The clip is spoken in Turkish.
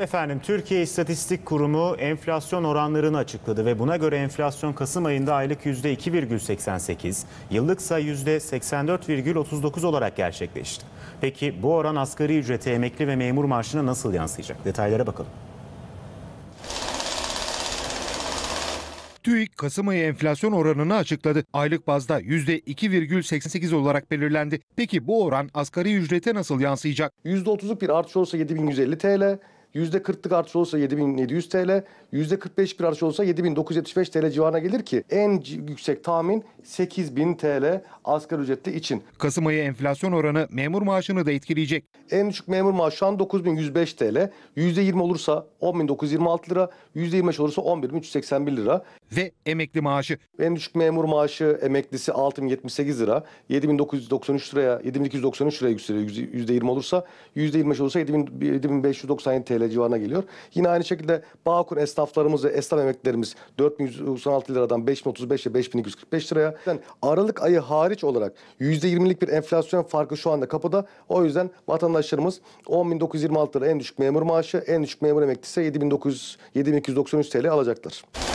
Efendim Türkiye İstatistik Kurumu enflasyon oranlarını açıkladı ve buna göre enflasyon Kasım ayında aylık %2,88, yıllıksa %84,39 olarak gerçekleşti. Peki bu oran asgari ücrete, emekli ve memur maaşına nasıl yansıyacak? Detaylara bakalım. TÜİK Kasım ayı enflasyon oranını açıkladı. Aylık bazda %2,88 olarak belirlendi. Peki bu oran asgari ücrete nasıl yansıyacak? %30'luk bir artış olursa 7150 TL, %40'lık artış olsa 7700 TL, %45 bir artış olsa 7975 TL civarına gelir ki en yüksek tahmin 8000 TL asgari ücretli için. Kasım ayı enflasyon oranı memur maaşını da etkileyecek. En düşük memur maaşı şu an 9105 TL. %20 olursa 10926 lira, %25 olursa 11381 lira ve emekli maaşı. En düşük memur maaşı emeklisi 6078 lira. 7993 liraya 7293 liraya yükseliyor %20 olursa. %25 olursa 7597 TL civarına geliyor. Yine aynı şekilde Bağkur esnaflarımız ve esnaf emeklilerimiz 4196 liradan 5035 ile 5245 liraya. Yani Aralık ayı hariç olarak %20'lik bir enflasyon farkı şu anda kapıda. O yüzden vatandaşlarımız 10.926 lira en düşük memur maaşı, en düşük memur emeklisi 7.900 7.293 TL alacaklar.